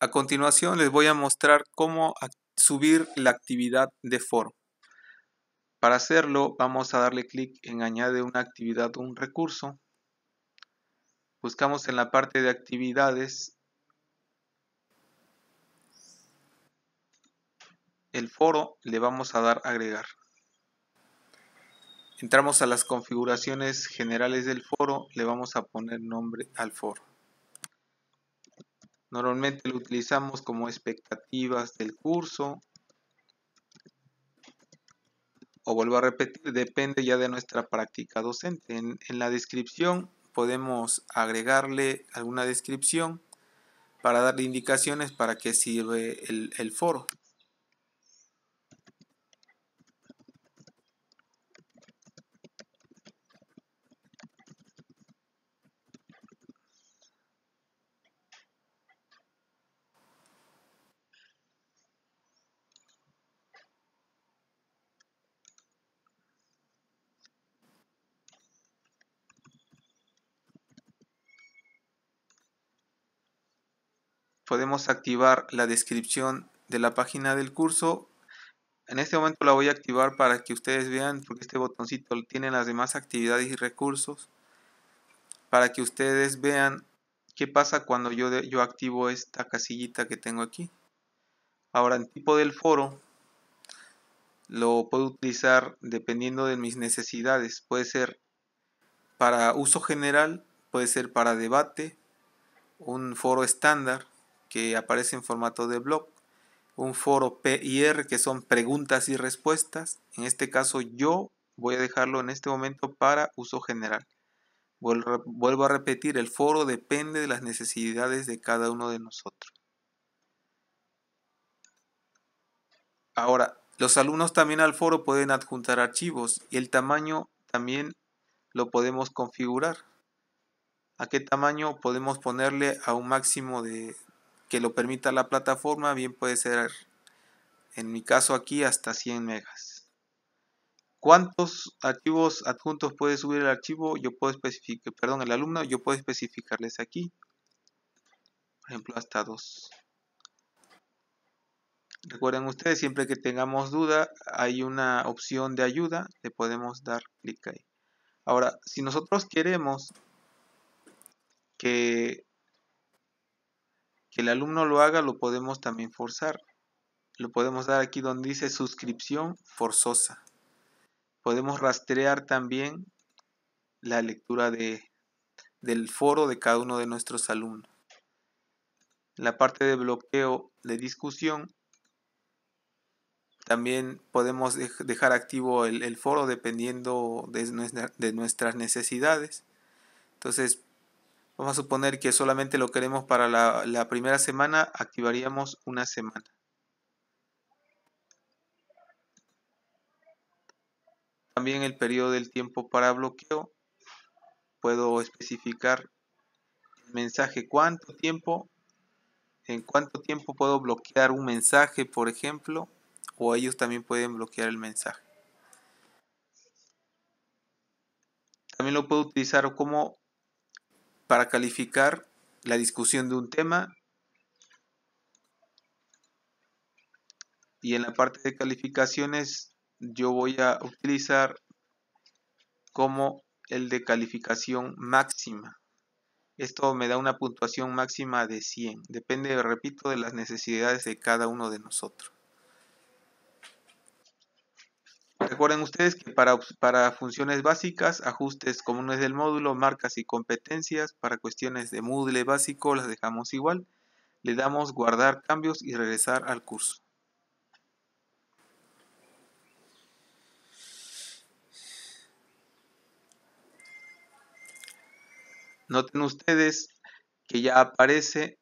A continuación les voy a mostrar cómo subir la actividad de foro. Para hacerlo vamos a darle clic en añade una actividad o un recurso. Buscamos en la parte de actividades el foro, le vamos a dar agregar. Entramos a las configuraciones generales del foro, le vamos a poner nombre al foro. Normalmente lo utilizamos como expectativas del curso. O vuelvo a repetir, depende ya de nuestra práctica docente. En, la descripción podemos agregarle alguna descripción para darle indicaciones para qué sirve el foro. podemos activar la descripción de la página del curso. En este momento la voy a activar para que ustedes vean, porque este botoncito tiene las demás actividades y recursos, para que ustedes vean qué pasa cuando yo, yo activo esta casillita que tengo aquí. Ahora, el tipo del foro lo puedo utilizar dependiendo de mis necesidades. Puede ser para uso general, puede ser para debate, un foro estándar, que aparece en formato de blog, un foro PIR que son preguntas y respuestas. En este caso yo voy a dejarlo en este momento para uso general. Vuelvo a repetir, el foro depende de las necesidades de cada uno de nosotros. Ahora, los alumnos también al foro pueden adjuntar archivos y el tamaño también lo podemos configurar. ¿A qué tamaño podemos ponerle a un máximo de que lo permita la plataforma, bien puede ser, en mi caso aquí, hasta 100 megas. ¿Cuántos archivos adjuntos puede subir el archivo? Yo puedo especificar, perdón, el alumno, yo puedo especificarles aquí. Por ejemplo, hasta 2. Recuerden ustedes, siempre que tengamos duda, hay una opción de ayuda, le podemos dar clic ahí. Ahora, si nosotros queremos que el alumno lo haga lo podemos también forzar. Lo podemos dar aquí donde dice suscripción forzosa. Podemos rastrear también la lectura de, del foro de cada uno de nuestros alumnos. La parte de bloqueo de discusión. También podemos dejar activo el, foro dependiendo de, de nuestras necesidades. Entonces Vamos a suponer que solamente lo queremos para la, primera semana, activaríamos una semana. También el periodo del tiempo para bloqueo. Puedo especificar el mensaje cuánto tiempo, en cuánto tiempo puedo bloquear un mensaje, por ejemplo, o ellos también pueden bloquear el mensaje. También lo puedo utilizar como para calificar la discusión de un tema y en la parte de calificaciones yo voy a utilizar como el de calificación máxima. Esto me da una puntuación máxima de 100. Depende, repito, de las necesidades de cada uno de nosotros. Recuerden ustedes que para, para funciones básicas, ajustes comunes del módulo, marcas y competencias, para cuestiones de Moodle básico las dejamos igual. Le damos guardar cambios y regresar al curso. Noten ustedes que ya aparece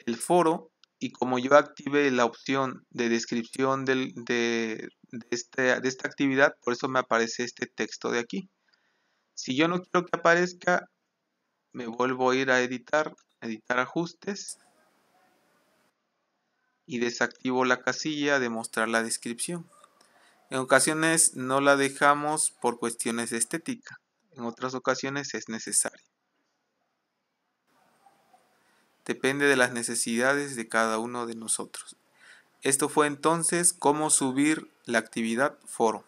el foro y como yo activé la opción de descripción del, de, este, de, esta actividad, por eso me aparece este texto de aquí. Si yo no quiero que aparezca, me vuelvo a ir a editar, editar ajustes y desactivo la casilla de mostrar la descripción. En ocasiones no la dejamos por cuestiones de estética, en otras ocasiones es necesario. Depende de las necesidades de cada uno de nosotros. Esto fue entonces cómo subir la actividad foro.